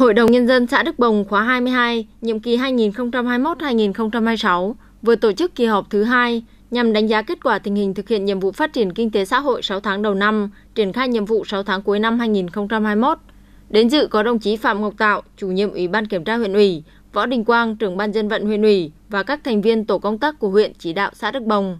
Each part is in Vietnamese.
Hội đồng Nhân dân xã Đức Bồng khóa 22, nhiệm kỳ 2021-2026 vừa tổ chức kỳ họp thứ hai nhằm đánh giá kết quả tình hình thực hiện nhiệm vụ phát triển kinh tế xã hội 6 tháng đầu năm, triển khai nhiệm vụ 6 tháng cuối năm 2021. Đến dự có đồng chí Phạm Ngọc Tạo, chủ nhiệm Ủy ban Kiểm tra huyện ủy, Võ Đình Quang, trưởng ban dân vận huyện ủy và các thành viên tổ công tác của huyện chỉ đạo xã Đức Bồng.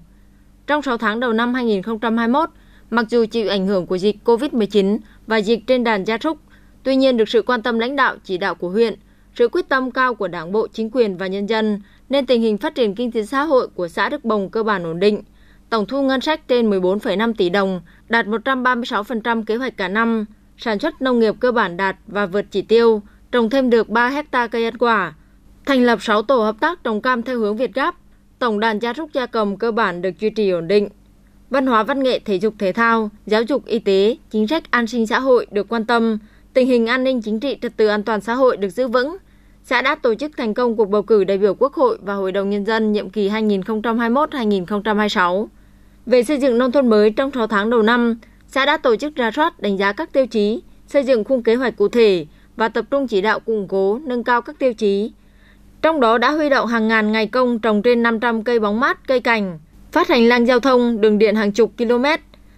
Trong 6 tháng đầu năm 2021, mặc dù chịu ảnh hưởng của dịch COVID-19 và dịch trên đàn gia súc, Tuy nhiên được sự quan tâm lãnh đạo chỉ đạo của huyện, sự quyết tâm cao của Đảng bộ, chính quyền và nhân dân nên tình hình phát triển kinh tế xã hội của xã Đức Bồng cơ bản ổn định. Tổng thu ngân sách trên 14,5 tỷ đồng, đạt 136% kế hoạch cả năm. Sản xuất nông nghiệp cơ bản đạt và vượt chỉ tiêu, trồng thêm được 3 hecta cây ăn quả. Thành lập 6 tổ hợp tác trồng cam theo hướng Việt Gáp. Tổng đàn gia súc gia cầm cơ bản được duy trì ổn định. Văn hóa văn nghệ thể dục thể thao, giáo dục y tế, chính sách an sinh xã hội được quan tâm, tình hình an ninh chính trị trật tự an toàn xã hội được giữ vững. Xã đã tổ chức thành công cuộc bầu cử đại biểu Quốc hội và Hội đồng Nhân dân nhiệm kỳ 2021-2026. Về xây dựng nông thôn mới trong 6 tháng đầu năm, xã đã tổ chức ra soát đánh giá các tiêu chí, xây dựng khung kế hoạch cụ thể và tập trung chỉ đạo củng cố, nâng cao các tiêu chí. Trong đó đã huy động hàng ngàn ngày công trồng trên 500 cây bóng mát, cây cành, phát hành lang giao thông, đường điện hàng chục km,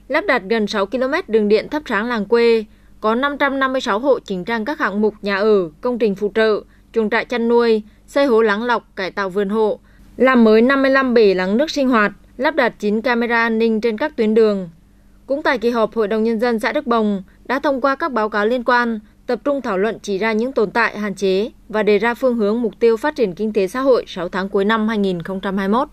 lắp đặt gần 6 km đường điện thắp sáng làng quê, có 556 hộ chỉnh trang các hạng mục nhà ở, công trình phụ trợ, chuồng trại chăn nuôi, xây hố lắng lọc, cải tạo vườn hộ, làm mới 55 bể lắng nước sinh hoạt, lắp đặt 9 camera an ninh trên các tuyến đường. Cũng tại kỳ họp, Hội đồng Nhân dân xã Đức Bồng đã thông qua các báo cáo liên quan, tập trung thảo luận chỉ ra những tồn tại, hạn chế và đề ra phương hướng mục tiêu phát triển kinh tế xã hội 6 tháng cuối năm 2021.